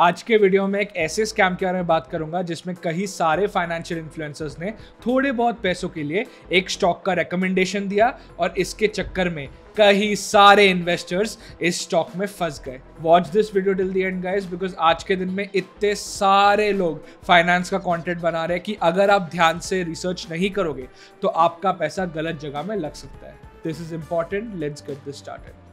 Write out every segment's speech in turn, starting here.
आज के वीडियो में एक ऐसे स्कैम के बारे में बात करूंगा जिसमें कई सारे फाइनेंशियल इन्फ्लुएंसर्स ने थोड़े बहुत पैसों के लिए एक स्टॉक का रिकमेंडेशन दिया और इसके चक्कर में कई सारे इन्वेस्टर्स इस स्टॉक में फंस गए watch this video till the end guys because आज के दिन में इतने सारे लोग फाइनेंस का कंटेंट बना रहे हैं कि अगर आप ध्यान से रिसर्च नहीं करोगे तो आपका पैसा गलत जगह में लग सकता है this is important let's get this started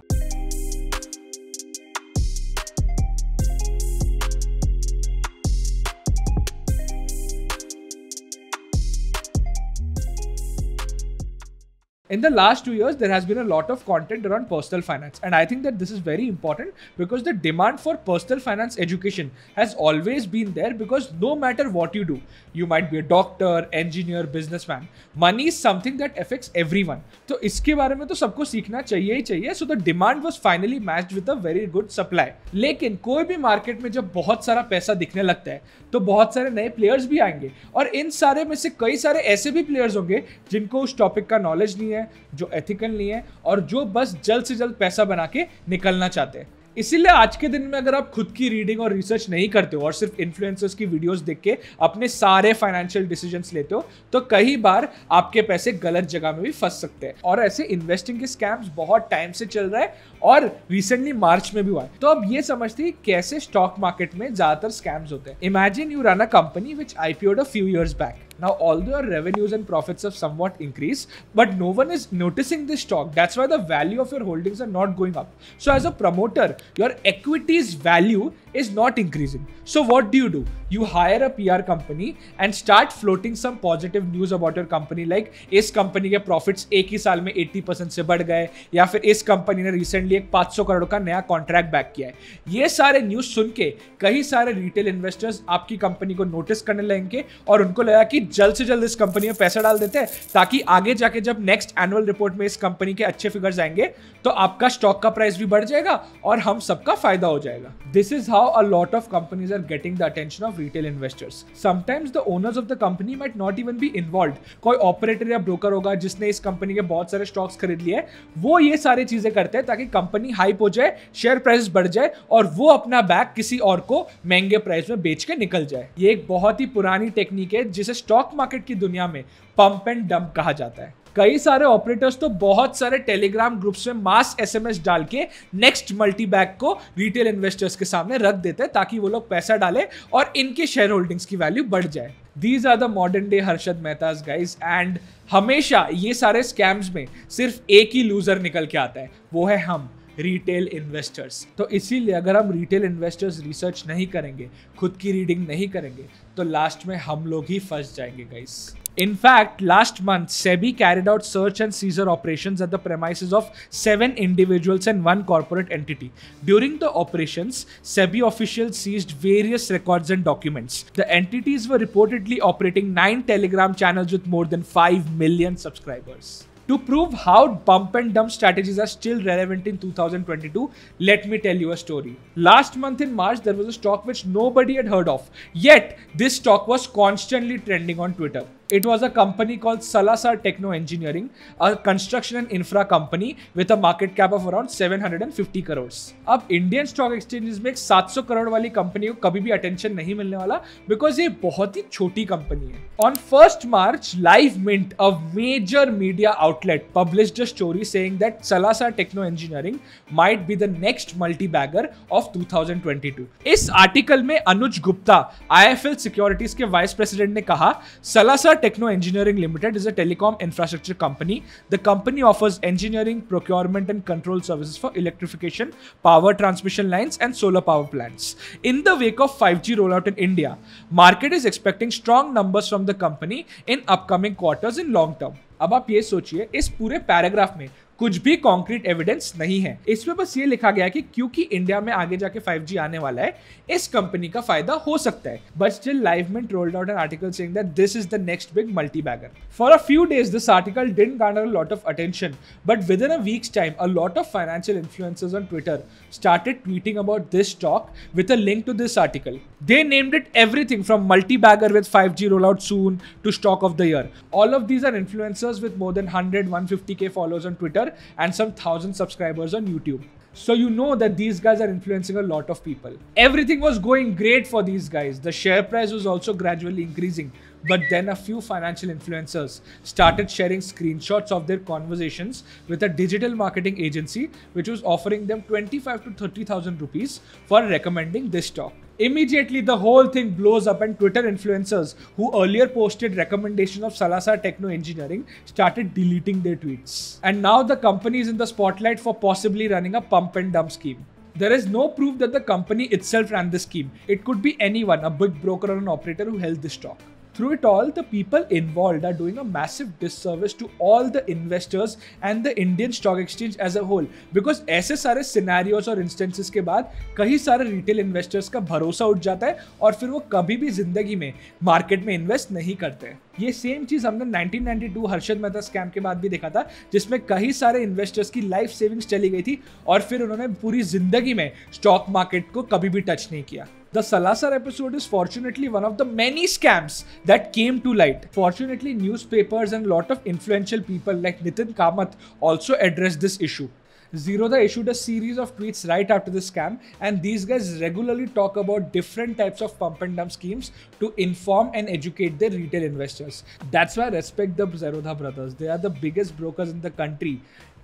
In the last two years, there has been a lot of content around personal finance, and I think that this is very important because the demand for personal finance education has always been there because no matter what you do, you might be a doctor, engineer, businessman, money is something that affects everyone. So, iske बारे mein to sabko seekhna chahiye hi chahiye. So, the demand was finally matched with a very good supply. Lekin, koi bhi market mein jab bahut sara paisa dikhne lagta hai, to bahut sare naye players bhi aayenge. Aur in sare mein se kai sare aise bhi players honge jinko us topic ka knowledge nahi है जो ethical नहीं है और जो बस जल्द से जल्द पैसा बना के निकलना चाहते हैं इसीलिए आज के दिन में अगर आप खुद की रीडिंग और रिसर्च नहीं करते हो और सिर्फ इन्फ्लुएंसर्स की वीडियोस देख के अपने सारे फाइनेंशियल डिसीजंस लेते हो तो कई बार आपके पैसे गलत जगह में भी फंस सकते हैं और ऐसे इन्वेस्टिंग के स्कैम्स बहुत टाइम से चल रहे हैं और रिसेंटली मार्च में भी हुआ है तो अब ये समझते हैं कैसे स्टॉक मार्केट में ज्यादातर स्कैम्स होते हैं imagine you run a company which IPO'd a few years back Now, although your revenues and profits have somewhat increased, but no one is noticing this stock. That's why the value of your holdings are not going up. So, as a promoter, your equity's value is not increasing. So, what do you do? You hire a PR company and start floating some positive news about your company, like इस company ke profits ek hi saal mein 80 se से gaye ya fir is company ne recently ek 500 crore ka naya contract back kiya hai ye सारे news sunke kahi कई retail investors investors company ko notice karne करने aur unko laga ki जल्द से जल्द इस company में पैसा डाल देते हैं ताकि आगे जाके जब नेक्स्ट एनुअल रिपोर्ट में इस कंपनी के अच्छे फिगर्स आएंगे तो आपका स्टॉक का प्राइस भी बढ़ जाएगा और हम सबका फायदा हो जाएगा this is how a lot of companies are getting the attention of retail investors sometimes the owners of the company might not even be involve कोई ऑपरेटर या ब्रोकर होगा जिसने इस कंपनी के बहुत सारे स्टॉक्स खरीद लिए वो ये सारी चीजें करते हैं ताकि कंपनी हाइप हो जाए शेयर प्राइस बढ़ जाए और वो अपना बैग किसी और को महंगे प्राइस में बेच के निकल जाए ये एक बहुत ही पुरानी टेक्निक है जिसे स्टॉक स्टॉक मार्केट की दुनिया में पंप एंड डंप कहा जाता है कई सारे ऑपरेटर्स तो बहुत सारे टेलीग्राम ग्रुप्स में मास एसएमएस डाल के नेक्स्ट मल्टी बैग को रिटेल इन्वेस्टर्स के सामने रख देते हैं ताकि वो लोग पैसा डालें और इनके शेयर होल्डिंग्स की वैल्यू बढ़ जाए these are the modern day Harshad Mehtas guys and हमेशा ये सारे स्कैम्स में सिर्फ एक ही लूजर निकल के आता है वो है हम रिटेल इन्वेस्टर्स तो इसीलिए अगर हम रिटेल इन्वेस्टर्स रिसर्च नहीं करेंगे खुद की रीडिंग नहीं करेंगे तो लास्ट में हम लोग ही फंस जाएंगे guys In fact, last month, SEBI carried out search and seizure operations at the premises of seven individuals and one corporate entity. During the operations, SEBI officials seized various records and documents. The entities were reportedly operating nine Telegram channels with more than 5 million subscribers. To prove how bump and dump strategies are still relevant in 2022, let me tell you a story. Last month in March, there was a stock which nobody had heard of, yet this stock was constantly trending on Twitter. It was a company was Salasar techno engineering a construction and infra company and a market cap of around seven hundred and fifty crores अब Indian stock exchanges में एक सात सौ करोड़ वाली company को कभी भी attention नहीं मिलने वाला बिकॉज ये बहुत ही छोटी कंपनी है on first March Live Mint a major media outlet publish the story saying that Salasar techno engineering might be the next multi bagger of two thousand twenty two इस आर्टिकल में Anuj Gupta I F L securities के vice president ने कहा सलासार Techno Engineering Limited is a telecom infrastructure company. The company offers engineering, procurement, and control services for electrification, power transmission lines, and solar power plants. In the wake of 5G rollout in India, market is expecting strong numbers from the company in upcoming quarters in long term. अब आप ये सोचिए इस पूरे paragraph में कुछ भी concrete evidence नहीं है इसमें बस ये लिखा गया कि क्योंकि इंडिया में आगे जाके 5G आने वाला है इस कंपनी का फायदा हो सकता है but still Live Mint rolled out an article saying that this is the next big multi bagger for a few days this article didn't garner lot of attention but within a weeks time a lot of financial influencers on Twitter started tweeting about this stock with a link to this article they named it everything from multi bagger with 5G roll out soon to stock of the year all of these are influencers with more than 100 150k followers on Twitter Twitter and some thousand subscribers on YouTube. So you know that these guys are influencing a lot of people. Everything was going great for these guys. The share price was also gradually increasing. But then a few financial influencers started sharing screenshots of their conversations with a digital marketing agency which was offering them 25 to 30,000 rupees for recommending this stock immediately the whole thing blows up and twitter influencers who earlier posted recommendation of Salasa techno engineering started deleting their tweets and now the company is in the spotlight for possibly running a pump and dump scheme there is no proof that the company itself ran this scheme. It could be anyone, a big broker or an operator who held this stock. Through it all, the people involved are doing a massive disservice to all the investors and the Indian stock exchange as a whole because aise sare scenarios or instances ke baad kahi sare retail investors ka bharosa उठ jata hai aur fir wo kabhi bhi zindagi mein market mein invest nahi karte ये same चीज हमने 1992 Harshad Mehta scam के बाद भी देखा था जिसमें कई सारे इन्वेस्टर्स की लाइफ सेविंग्स चली गई थी और फिर उन्होंने पूरी जिंदगी में स्टॉक मार्केट को कभी भी टच नहीं किया The Salazar episode is fortunately one of the many scams that came to light. Fortunately, newspapers and a lot of influential people like Nitin Kamath also addressed this issue. Zerodha issued a series of tweets right after the scam, and these guys regularly talk about different types of pump and dump schemes to inform and educate their retail investors. That's why I respect the Zerodha brothers. They are the biggest brokers in the country,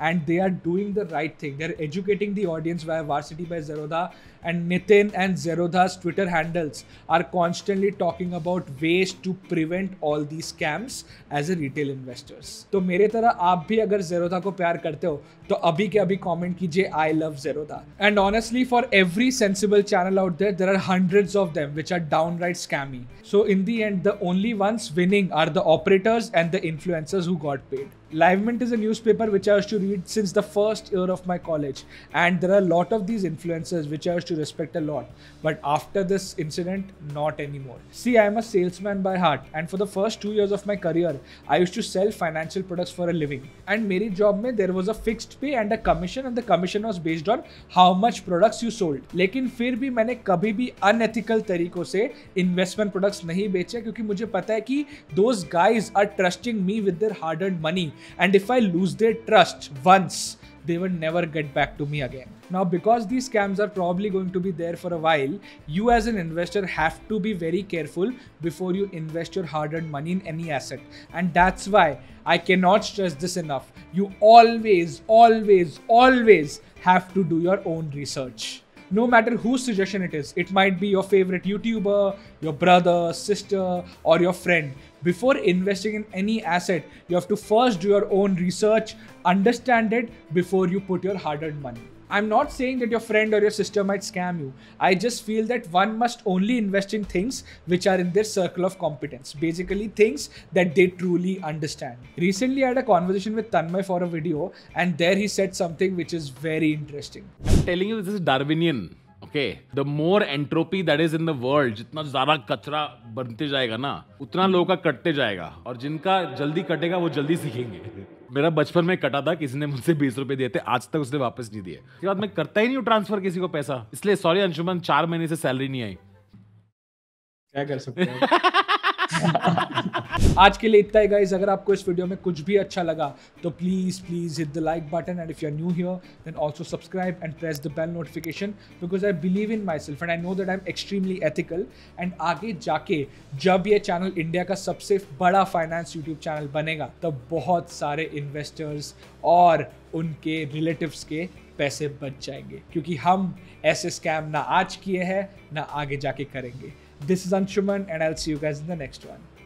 and they are doing the right thing. They're educating the audience via Varsity by Zerodha and Nitin and Zerodha's Twitter handles are constantly talking about ways to prevent all these scams as a retail investors. So, मेरे तरह आप भी अगर Zerodha को प्यार करते हो तो अभी के अभी comment कीजिए I love Zerodha. And honestly for every sensible channel out there there are hundreds of them which are downright scammy. So in the end the only ones winning are the operators and the influencers who got paid. Livement is a newspaper which I used to read since the first year of my college, and there are a lot of these influencers which I used to respect a lot. But after this incident, not anymore. See, I am a salesman by heart, and for the first two years of my career, I used to sell financial products for a living. And my job में there was a fixed pay and a commission, and the commission was based on how much products you sold. लेकिन फिर भी मैंने कभी भी unethical तरीकों से investment products नहीं बेचे क्योंकि मुझे पता है कि those guys are and if I lose their trust once, they will never get back to me again. Now, because these scams are probably going to be there for a while, you as an investor have to be very careful before you invest your hard earned money in any asset. And that's why I cannot stress this enough. You always, always, always have to do your own research no matter whose suggestion it is. It might be your favorite YouTuber, your brother, sister, or your friend. Before investing in any asset, you have to first do your own research, understand it before you put your hard earned money. I'm not saying that your friend or your sister might scam you. I just feel that one must only invest in things which are in their circle of competence, basically, things that they truly understand. Recently, I had a conversation with Tanmay for a video, and there he said something which is very interesting. I'm telling you, this is Darwinian. Okay, the more entropy that is in the world, world जितना ज्यादा कचरा बनते जाएगा ना उतना लोगों का कटते जाएगा और जिनका जल्दी कटेगा वो जल्दी सीखेंगे मेरा बचपन में कटा था किसी ने मुझसे बीस रुपए दिए थे आज तक उसने वापस नहीं दिए इसके बाद मैं करता ही नहीं हूँ ट्रांसफर किसी को पैसा इसलिए सॉरी अंशुमन चार महीने से सैलरी नहीं आई क्या कर सकते आज के लिए इतना ही गाइज अगर आपको इस वीडियो में कुछ भी अच्छा लगा तो please please hit the like button and if you are new here then also subscribe and press the bell notification because I believe in myself and I know that I am extremely ethical and आगे जाके जब ये channel India का सबसे बड़ा finance YouTube channel बनेगा तब बहुत सारे इन्वेस्टर्स और उनके रिलेटिव्स के पैसे बच जाएंगे क्योंकि हम ऐसे स्कैम ना आज किए हैं ना आगे जाके करेंगे this is Anshuman and I see you guys in the next one